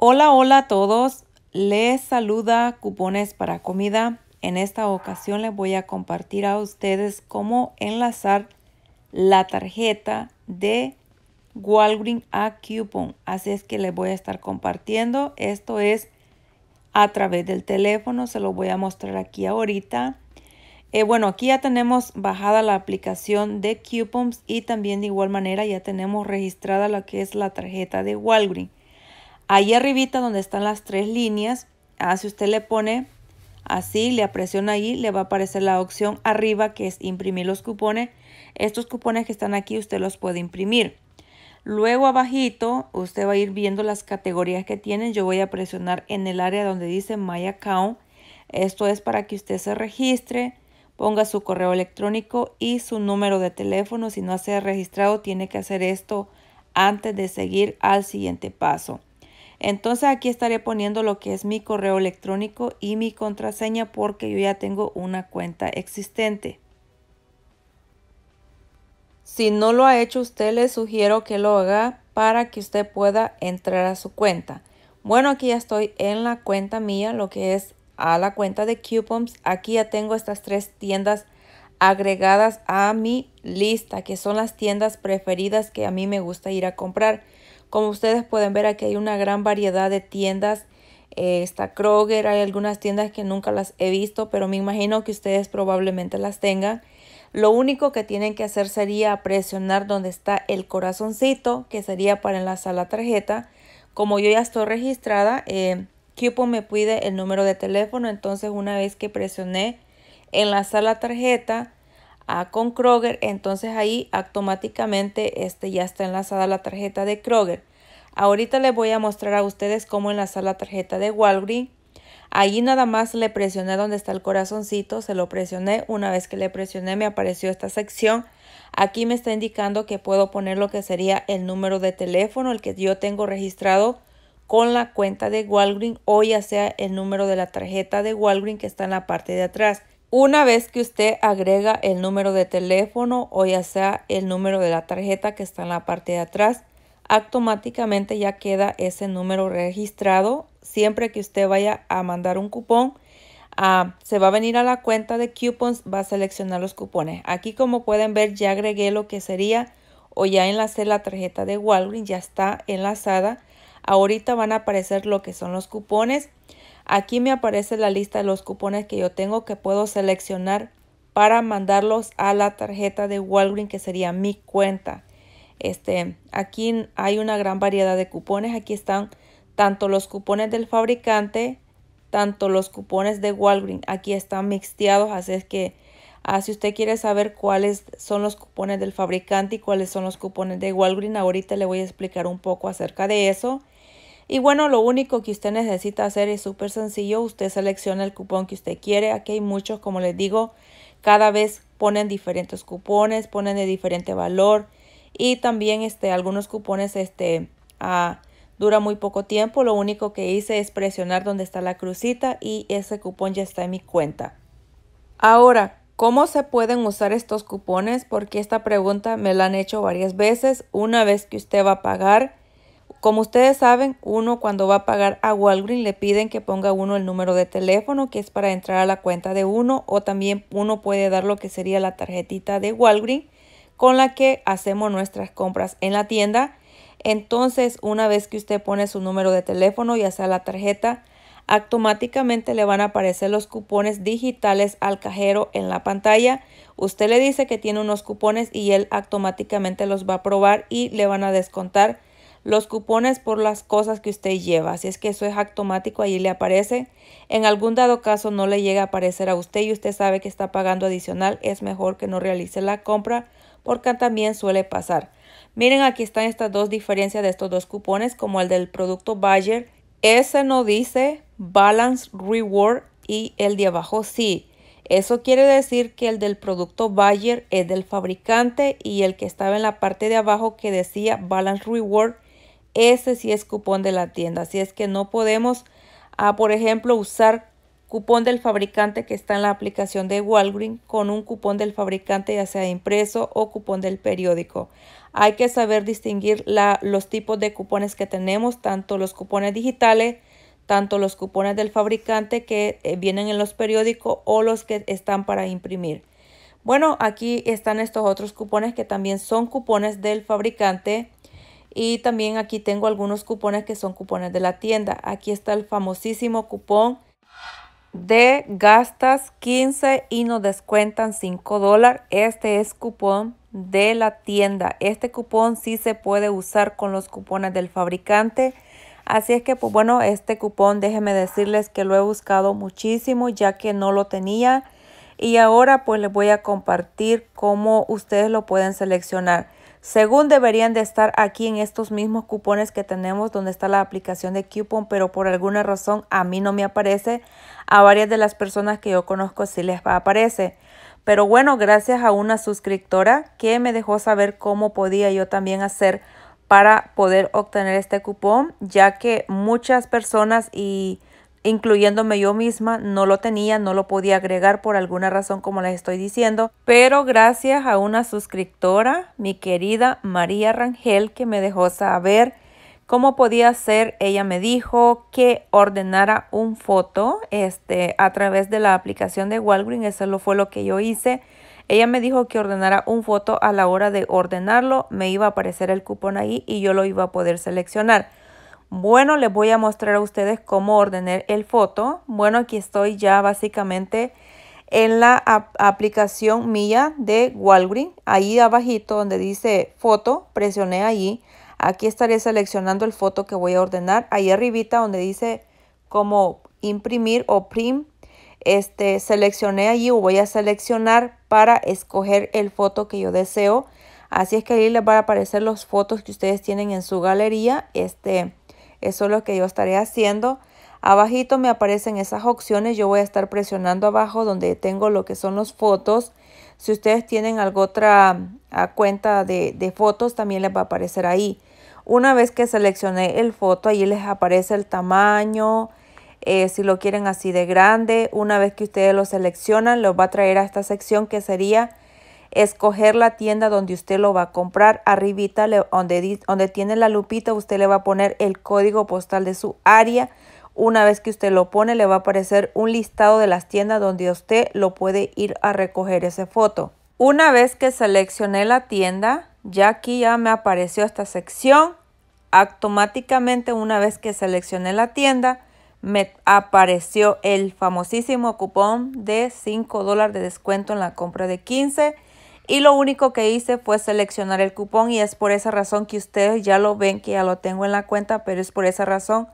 Hola, hola a todos. Les saluda Cupones para Comida. En esta ocasión les voy a compartir a ustedes cómo enlazar la tarjeta de Walgreen a Coupon. Así es que les voy a estar compartiendo. Esto es a través del teléfono. Se lo voy a mostrar aquí ahorita. Eh, bueno, aquí ya tenemos bajada la aplicación de Coupons y también de igual manera ya tenemos registrada lo que es la tarjeta de Walgreen. Ahí arribita donde están las tres líneas, así ah, si usted le pone así, le apresiona ahí, le va a aparecer la opción arriba que es imprimir los cupones. Estos cupones que están aquí usted los puede imprimir. Luego abajito usted va a ir viendo las categorías que tienen. Yo voy a presionar en el área donde dice My Account. Esto es para que usted se registre, ponga su correo electrónico y su número de teléfono. Si no se ha registrado tiene que hacer esto antes de seguir al siguiente paso. Entonces aquí estaré poniendo lo que es mi correo electrónico y mi contraseña porque yo ya tengo una cuenta existente. Si no lo ha hecho usted, le sugiero que lo haga para que usted pueda entrar a su cuenta. Bueno, aquí ya estoy en la cuenta mía, lo que es a la cuenta de Coupons. Aquí ya tengo estas tres tiendas agregadas a mi lista, que son las tiendas preferidas que a mí me gusta ir a comprar. Como ustedes pueden ver, aquí hay una gran variedad de tiendas. Eh, está Kroger, hay algunas tiendas que nunca las he visto, pero me imagino que ustedes probablemente las tengan. Lo único que tienen que hacer sería presionar donde está el corazoncito, que sería para enlazar la tarjeta. Como yo ya estoy registrada, eh, me pide el número de teléfono, entonces una vez que presioné en la sala tarjeta, con Kroger, entonces ahí automáticamente este, ya está enlazada la tarjeta de Kroger. Ahorita les voy a mostrar a ustedes cómo enlazar la tarjeta de Walgreens. Allí nada más le presioné donde está el corazoncito, se lo presioné. Una vez que le presioné me apareció esta sección. Aquí me está indicando que puedo poner lo que sería el número de teléfono, el que yo tengo registrado con la cuenta de Walgreens o ya sea el número de la tarjeta de Walgreens que está en la parte de atrás. Una vez que usted agrega el número de teléfono o ya sea el número de la tarjeta que está en la parte de atrás, automáticamente ya queda ese número registrado. Siempre que usted vaya a mandar un cupón, ah, se va a venir a la cuenta de coupons, va a seleccionar los cupones. Aquí como pueden ver ya agregué lo que sería o ya enlacé la tarjeta de Walgreens, ya está enlazada. Ahorita van a aparecer lo que son los cupones. Aquí me aparece la lista de los cupones que yo tengo que puedo seleccionar para mandarlos a la tarjeta de Walgreens que sería mi cuenta. Este, aquí hay una gran variedad de cupones. Aquí están tanto los cupones del fabricante, tanto los cupones de Walgreens. Aquí están mixteados, así es que ah, si usted quiere saber cuáles son los cupones del fabricante y cuáles son los cupones de Walgreens, ahorita le voy a explicar un poco acerca de eso. Y bueno, lo único que usted necesita hacer es súper sencillo. Usted selecciona el cupón que usted quiere. Aquí hay muchos, como les digo, cada vez ponen diferentes cupones, ponen de diferente valor. Y también este, algunos cupones este, ah, dura muy poco tiempo. Lo único que hice es presionar donde está la crucita y ese cupón ya está en mi cuenta. Ahora, ¿cómo se pueden usar estos cupones? Porque esta pregunta me la han hecho varias veces. Una vez que usted va a pagar, como ustedes saben, uno cuando va a pagar a Walgreens le piden que ponga uno el número de teléfono que es para entrar a la cuenta de uno o también uno puede dar lo que sería la tarjetita de Walgreens con la que hacemos nuestras compras en la tienda. Entonces, una vez que usted pone su número de teléfono, ya sea la tarjeta, automáticamente le van a aparecer los cupones digitales al cajero en la pantalla. Usted le dice que tiene unos cupones y él automáticamente los va a probar y le van a descontar los cupones por las cosas que usted lleva. Si es que eso es automático, ahí le aparece. En algún dado caso no le llega a aparecer a usted y usted sabe que está pagando adicional, es mejor que no realice la compra porque también suele pasar. Miren, aquí están estas dos diferencias de estos dos cupones, como el del producto Bayer. Ese no dice Balance Reward y el de abajo sí. Eso quiere decir que el del producto Bayer es del fabricante y el que estaba en la parte de abajo que decía Balance Reward ese sí es cupón de la tienda. Así es que no podemos, ah, por ejemplo, usar cupón del fabricante que está en la aplicación de Walgreens con un cupón del fabricante ya sea impreso o cupón del periódico. Hay que saber distinguir los tipos de cupones que tenemos, tanto los cupones digitales, tanto los cupones del fabricante que eh, vienen en los periódicos o los que están para imprimir. Bueno, aquí están estos otros cupones que también son cupones del fabricante y también aquí tengo algunos cupones que son cupones de la tienda. Aquí está el famosísimo cupón de gastas 15 y nos descuentan 5 dólares. Este es cupón de la tienda. Este cupón sí se puede usar con los cupones del fabricante. Así es que, pues bueno, este cupón déjenme decirles que lo he buscado muchísimo ya que no lo tenía. Y ahora pues les voy a compartir cómo ustedes lo pueden seleccionar según deberían de estar aquí en estos mismos cupones que tenemos donde está la aplicación de Coupon, pero por alguna razón a mí no me aparece. A varias de las personas que yo conozco sí les aparece. Pero bueno, gracias a una suscriptora que me dejó saber cómo podía yo también hacer para poder obtener este cupón, ya que muchas personas y incluyéndome yo misma, no lo tenía, no lo podía agregar por alguna razón como les estoy diciendo, pero gracias a una suscriptora, mi querida María Rangel, que me dejó saber cómo podía ser. ella me dijo que ordenara un foto este, a través de la aplicación de Walgreens, eso fue lo que yo hice. Ella me dijo que ordenara un foto a la hora de ordenarlo, me iba a aparecer el cupón ahí y yo lo iba a poder seleccionar. Bueno, les voy a mostrar a ustedes cómo ordenar el foto. Bueno, aquí estoy ya básicamente en la aplicación mía de Walgreens. Ahí abajito donde dice foto, presioné allí. Aquí estaré seleccionando el foto que voy a ordenar. Ahí arribita donde dice cómo imprimir o print. Este, seleccioné allí o voy a seleccionar para escoger el foto que yo deseo. Así es que ahí les van a aparecer los fotos que ustedes tienen en su galería. Este, eso es lo que yo estaré haciendo. Abajito me aparecen esas opciones. Yo voy a estar presionando abajo donde tengo lo que son los fotos. Si ustedes tienen alguna otra ah, cuenta de, fotos, también les va a aparecer ahí. Una vez que seleccioné el foto, ahí les aparece el tamaño, eh, si lo quieren así de grande. Una vez que ustedes lo seleccionan, los va a traer a esta sección que sería escoger la tienda donde usted lo va a comprar. Arribita donde, donde tiene la lupita usted le va a poner el código postal de su área. Una vez que usted lo pone le va a aparecer un listado de las tiendas donde usted lo puede ir a recoger esa foto. Una vez que seleccioné la tienda, ya aquí ya me apareció esta sección. Automáticamente una vez que seleccioné la tienda, me apareció el famosísimo cupón de 5 dólares de descuento en la compra de 15 y lo único que hice fue seleccionar el cupón y es por esa razón que ustedes ya lo ven que ya lo tengo en la cuenta pero es por esa razón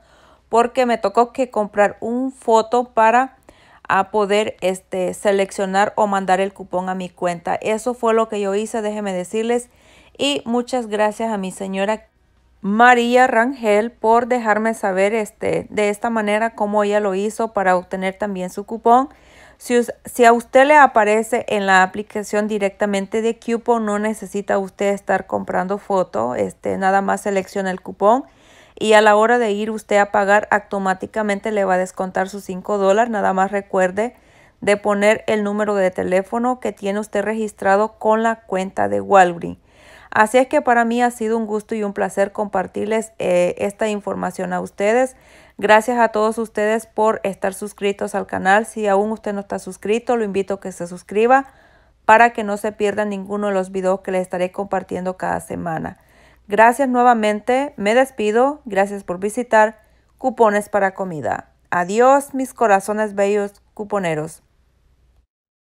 porque me tocó que comprar un foto para a ah, poder este, seleccionar o mandar el cupón a mi cuenta eso fue lo que yo hice déjenme decirles y muchas gracias a mi señora María Rangel por dejarme saber este, de esta manera cómo ella lo hizo para obtener también su cupón si, a usted le aparece en la aplicación directamente de Coupon, no necesita usted estar comprando foto, este, nada más selecciona el cupón y a la hora de ir usted a pagar automáticamente le va a descontar sus 5 dólares, nada más recuerde de poner el número de teléfono que tiene usted registrado con la cuenta de Walgreens. Así es que para mí ha sido un gusto y un placer compartirles eh, esta información a ustedes. Gracias a todos ustedes por estar suscritos al canal. Si aún usted no está suscrito, lo invito a que se suscriba para que no se pierda ninguno de los videos que le estaré compartiendo cada semana. Gracias nuevamente, me despido, gracias por visitar Cupones para Comida. Adiós mis corazones bellos cuponeros.